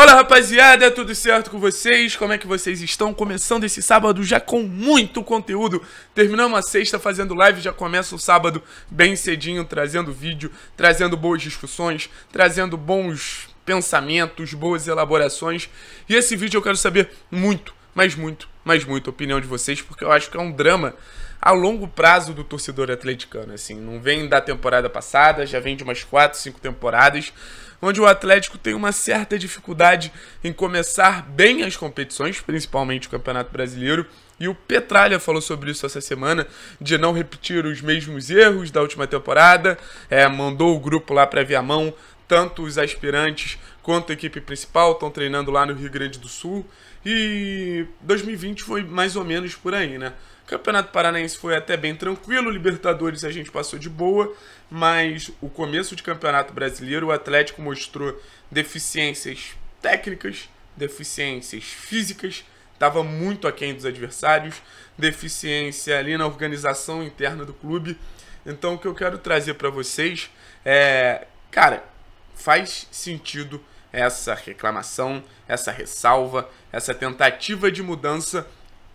Fala rapaziada, tudo certo com vocês? Como é que vocês estão? Começando esse sábado já com muito conteúdo. Terminamos a sexta fazendo live, já começa o sábado bem cedinho, trazendo vídeo, trazendo boas discussões, trazendo bons pensamentos, boas elaborações. E esse vídeo eu quero saber muito mas muito, mas muito a opinião de vocês, porque eu acho que é um drama a longo prazo do torcedor atleticano, assim, não vem da temporada passada, já vem de umas 4, 5 temporadas, onde o Atlético tem uma certa dificuldade em começar bem as competições, principalmente o Campeonato Brasileiro, e o Petralha falou sobre isso essa semana, de não repetir os mesmos erros da última temporada, é, mandou o grupo lá para ver a mão tanto os aspirantes quanto a equipe principal estão treinando lá no Rio Grande do Sul. E 2020 foi mais ou menos por aí, né? Campeonato Paranaense foi até bem tranquilo, Libertadores a gente passou de boa, mas o começo de Campeonato Brasileiro, o Atlético mostrou deficiências técnicas, deficiências físicas, estava muito aquém dos adversários, deficiência ali na organização interna do clube. Então o que eu quero trazer para vocês é, cara, faz sentido essa reclamação, essa ressalva, essa tentativa de mudança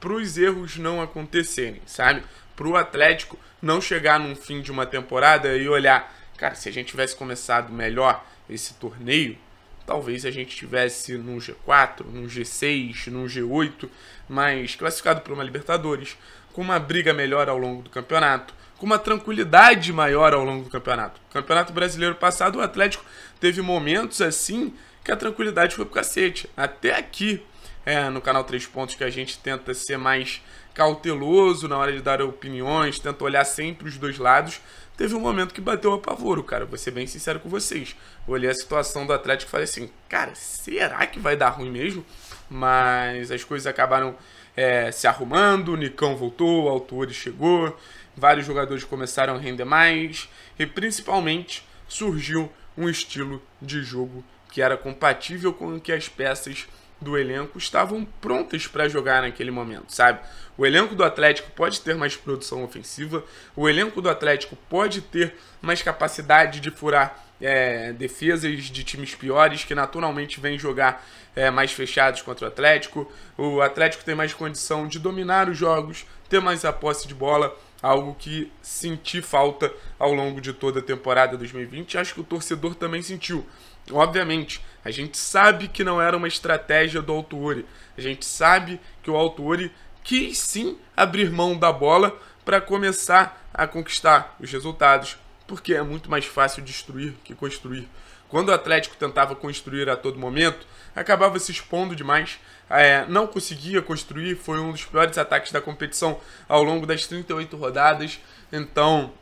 para os erros não acontecerem, sabe? Para o Atlético não chegar num fim de uma temporada e olhar, cara, se a gente tivesse começado melhor esse torneio, talvez a gente tivesse num G4, num G6, num G8, mas classificado para uma Libertadores, com uma briga melhor ao longo do campeonato, com uma tranquilidade maior ao longo do campeonato. campeonato brasileiro passado, o Atlético teve momentos assim que a tranquilidade foi pro cacete. Até aqui, é, no canal Três Pontos, que a gente tenta ser mais cauteloso na hora de dar opiniões, tenta olhar sempre os dois lados. Teve um momento que bateu pavoro, cara. Vou ser bem sincero com vocês. olhei a situação do Atlético e falei assim, cara, será que vai dar ruim mesmo? Mas as coisas acabaram é, se arrumando, o Nicão voltou, o Autori chegou, vários jogadores começaram a render mais e principalmente surgiu um estilo de jogo que era compatível com o que as peças do elenco estavam prontas para jogar naquele momento, sabe? O elenco do Atlético pode ter mais produção ofensiva, o elenco do Atlético pode ter mais capacidade de furar é, defesas de times piores que naturalmente vêm jogar é, mais fechados contra o Atlético. O Atlético tem mais condição de dominar os jogos, ter mais a posse de bola, algo que senti falta ao longo de toda a temporada 2020. Acho que o torcedor também sentiu. Obviamente, a gente sabe que não era uma estratégia do Altuori. A gente sabe que o Altuori quis sim abrir mão da bola para começar a conquistar os resultados, porque é muito mais fácil destruir que construir. Quando o Atlético tentava construir a todo momento, acabava se expondo demais, é, não conseguia construir, foi um dos piores ataques da competição ao longo das 38 rodadas, então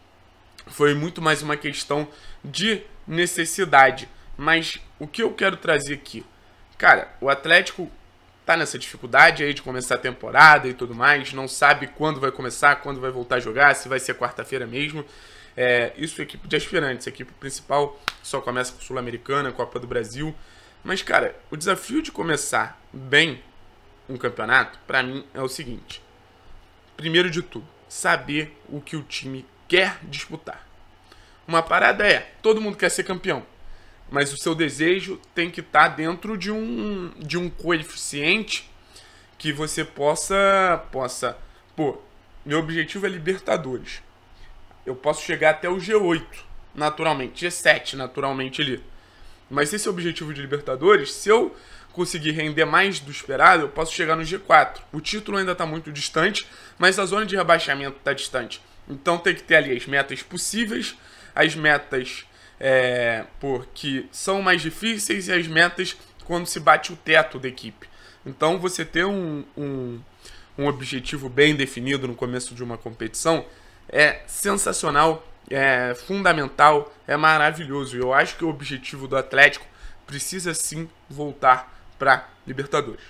foi muito mais uma questão de necessidade. Mas o que eu quero trazer aqui? Cara, o Atlético tá nessa dificuldade aí de começar a temporada e tudo mais, não sabe quando vai começar, quando vai voltar a jogar, se vai ser quarta-feira mesmo. É, isso é equipe de aspirantes, a equipe principal só começa com Sul-Americana, Copa do Brasil. Mas, cara, o desafio de começar bem um campeonato, para mim, é o seguinte. Primeiro de tudo, saber o que o time quer disputar. Uma parada é, todo mundo quer ser campeão mas o seu desejo tem que estar tá dentro de um, de um coeficiente que você possa possa pô meu objetivo é Libertadores eu posso chegar até o G8 naturalmente G7 naturalmente ali mas esse é o objetivo de Libertadores se eu conseguir render mais do esperado eu posso chegar no G4 o título ainda está muito distante mas a zona de rebaixamento está distante então tem que ter ali as metas possíveis as metas é, porque são mais difíceis e as metas quando se bate o teto da equipe. Então, você ter um, um, um objetivo bem definido no começo de uma competição é sensacional, é fundamental, é maravilhoso. Eu acho que o objetivo do Atlético precisa sim voltar para Libertadores.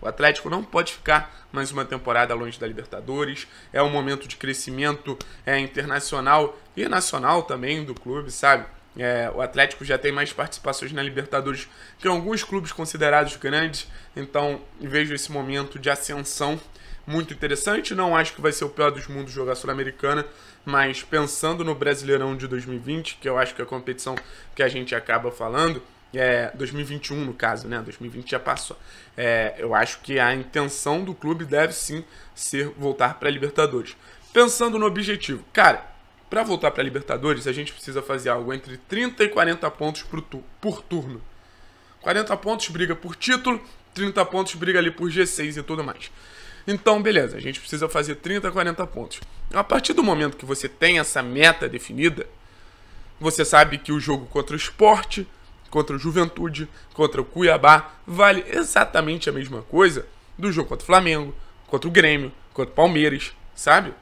O Atlético não pode ficar mais uma temporada longe da Libertadores. É um momento de crescimento é, internacional e nacional também do clube, sabe? É, o Atlético já tem mais participações na Libertadores que alguns clubes considerados grandes, então vejo esse momento de ascensão muito interessante. Não acho que vai ser o pior dos mundos jogar Sul-Americana, mas pensando no Brasileirão de 2020, que eu acho que é a competição que a gente acaba falando, é, 2021 no caso, né? 2020 já passou. É, eu acho que a intenção do clube deve sim ser voltar para a Libertadores. Pensando no objetivo, cara, para voltar para a Libertadores, a gente precisa fazer algo entre 30 e 40 pontos por turno. 40 pontos briga por título, 30 pontos briga ali por G6 e tudo mais. Então, beleza, a gente precisa fazer 30, 40 pontos. A partir do momento que você tem essa meta definida, você sabe que o jogo contra o esporte, contra o Juventude, contra o Cuiabá, vale exatamente a mesma coisa do jogo contra o Flamengo, contra o Grêmio, contra o Palmeiras, sabe?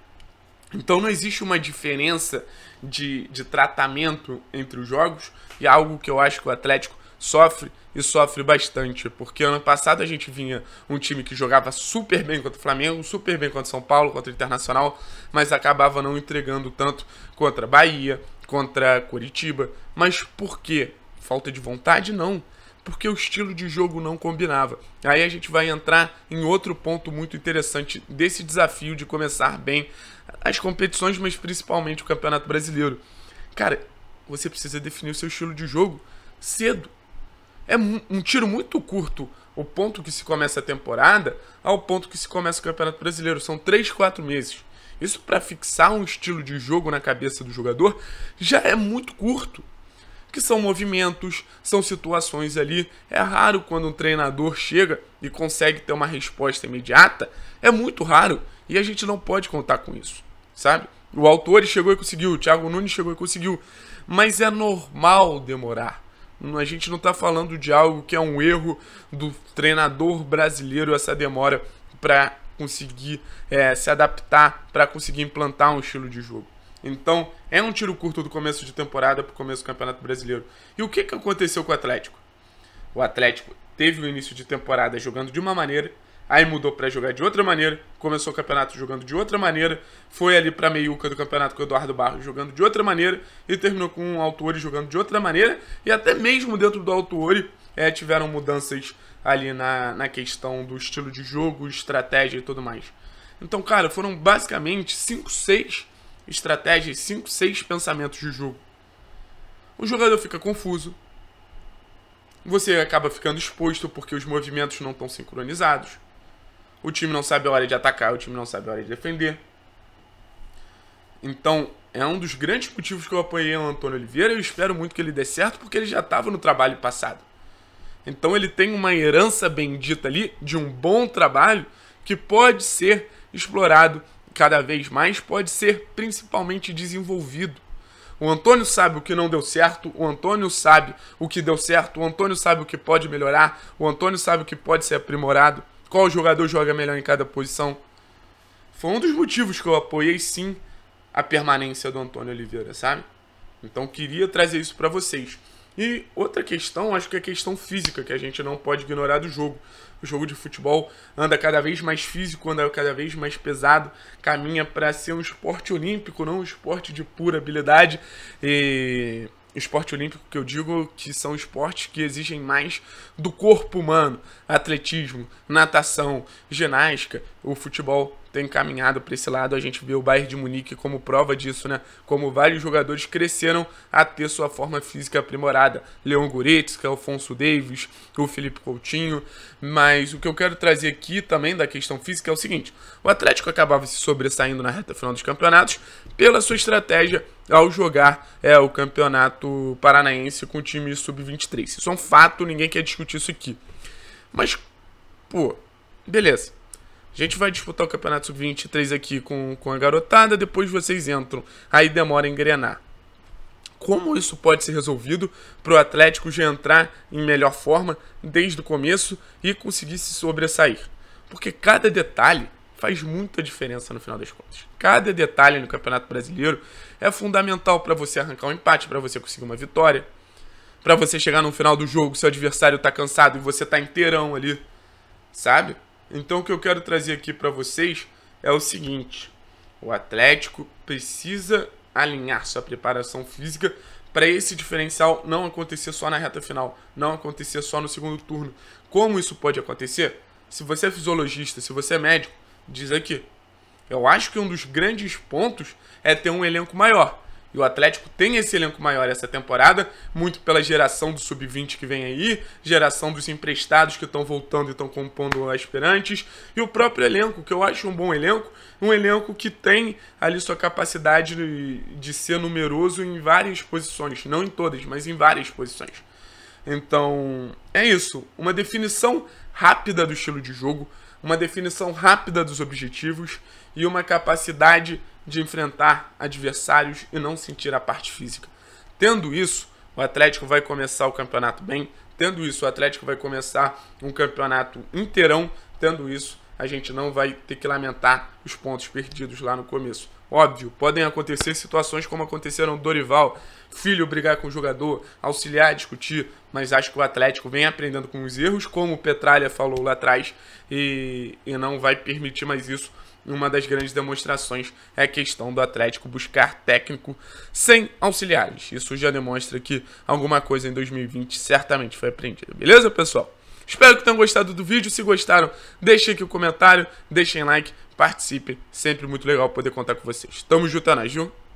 Então não existe uma diferença de, de tratamento entre os jogos e é algo que eu acho que o Atlético sofre e sofre bastante, porque ano passado a gente vinha um time que jogava super bem contra o Flamengo, super bem contra o São Paulo, contra o Internacional, mas acabava não entregando tanto contra Bahia, contra Curitiba. Mas por quê? Falta de vontade? Não porque o estilo de jogo não combinava. Aí a gente vai entrar em outro ponto muito interessante desse desafio de começar bem as competições, mas principalmente o Campeonato Brasileiro. Cara, você precisa definir o seu estilo de jogo cedo. É um tiro muito curto o ponto que se começa a temporada ao ponto que se começa o Campeonato Brasileiro. São 3, 4 meses. Isso para fixar um estilo de jogo na cabeça do jogador já é muito curto porque são movimentos, são situações ali. É raro quando um treinador chega e consegue ter uma resposta imediata, é muito raro e a gente não pode contar com isso, sabe? O autor chegou e conseguiu, o Thiago Nunes chegou e conseguiu, mas é normal demorar. A gente não está falando de algo que é um erro do treinador brasileiro essa demora para conseguir é, se adaptar, para conseguir implantar um estilo de jogo. Então é um tiro curto do começo de temporada para o começo do Campeonato Brasileiro. E o que, que aconteceu com o Atlético? O Atlético teve o início de temporada jogando de uma maneira, aí mudou para jogar de outra maneira, começou o campeonato jogando de outra maneira, foi ali para meiuca do campeonato com o Eduardo Barros jogando de outra maneira e terminou com o Autori jogando de outra maneira e até mesmo dentro do Autori é, tiveram mudanças ali na, na questão do estilo de jogo, estratégia e tudo mais. Então, cara, foram basicamente 5, 6 estratégias, 5, 6 pensamentos de jogo. O jogador fica confuso. Você acaba ficando exposto porque os movimentos não estão sincronizados. O time não sabe a hora de atacar, o time não sabe a hora de defender. Então, é um dos grandes motivos que eu apoiei o Antônio Oliveira. Eu espero muito que ele dê certo, porque ele já estava no trabalho passado. Então, ele tem uma herança bendita ali de um bom trabalho que pode ser explorado cada vez mais pode ser principalmente desenvolvido. O Antônio sabe o que não deu certo, o Antônio sabe o que deu certo, o Antônio sabe o que pode melhorar, o Antônio sabe o que pode ser aprimorado, qual jogador joga melhor em cada posição. Foi um dos motivos que eu apoiei sim a permanência do Antônio Oliveira, sabe? Então queria trazer isso para vocês. E outra questão, acho que é a questão física, que a gente não pode ignorar do jogo o jogo de futebol anda cada vez mais físico, anda cada vez mais pesado, caminha para ser um esporte olímpico, não um esporte de pura habilidade. E esporte olímpico que eu digo que são esportes que exigem mais do corpo humano, atletismo, natação, ginástica, o futebol tem caminhado para esse lado. A gente vê o Bayern de Munique como prova disso, né? Como vários jogadores cresceram a ter sua forma física aprimorada. Leon Goretzka, é Alfonso Davis, o Felipe Coutinho. Mas o que eu quero trazer aqui também da questão física é o seguinte: o Atlético acabava se sobressaindo na reta final dos campeonatos pela sua estratégia ao jogar é, o campeonato paranaense com o time sub-23. Isso é um fato, ninguém quer discutir isso aqui. Mas, pô, beleza a gente vai disputar o Campeonato Sub-23 aqui com, com a garotada, depois vocês entram. Aí demora a engrenar. Como isso pode ser resolvido para o Atlético já entrar em melhor forma desde o começo e conseguir se sobressair? Porque cada detalhe faz muita diferença no final das contas. Cada detalhe no Campeonato Brasileiro é fundamental para você arrancar um empate, para você conseguir uma vitória, para você chegar no final do jogo, seu adversário está cansado e você está inteirão ali, sabe? Então o que eu quero trazer aqui para vocês é o seguinte: o Atlético precisa alinhar sua preparação física para esse diferencial não acontecer só na reta final, não acontecer só no segundo turno. Como isso pode acontecer? Se você é fisiologista, se você é médico, diz aqui. Eu acho que um dos grandes pontos é ter um elenco maior. E o Atlético tem esse elenco maior essa temporada, muito pela geração do sub-20 que vem aí, geração dos emprestados que estão voltando e estão compondo aspirantes, e o próprio elenco, que eu acho um bom elenco, um elenco que tem ali sua capacidade de ser numeroso em várias posições, não em todas, mas em várias posições. Então, é isso, uma definição rápida do estilo de jogo, uma definição rápida dos objetivos e uma capacidade de enfrentar adversários e não sentir a parte física. Tendo isso, o Atlético vai começar o campeonato bem. Tendo isso, o Atlético vai começar um campeonato inteirão. Tendo isso, a gente não vai ter que lamentar os pontos perdidos lá no começo. Óbvio, podem acontecer situações como aconteceram Dorival, filho brigar com o jogador, auxiliar discutir, mas acho que o Atlético vem aprendendo com os erros, como o Petralha falou lá atrás, e, e não vai permitir mais isso uma das grandes demonstrações é a questão do Atlético buscar técnico sem auxiliares. Isso já demonstra que alguma coisa em 2020 certamente foi aprendida. Beleza, pessoal? Espero que tenham gostado do vídeo. Se gostaram, deixem aqui o um comentário, deixem like, participem. Sempre muito legal poder contar com vocês. Tamo junto, Ana, é viu?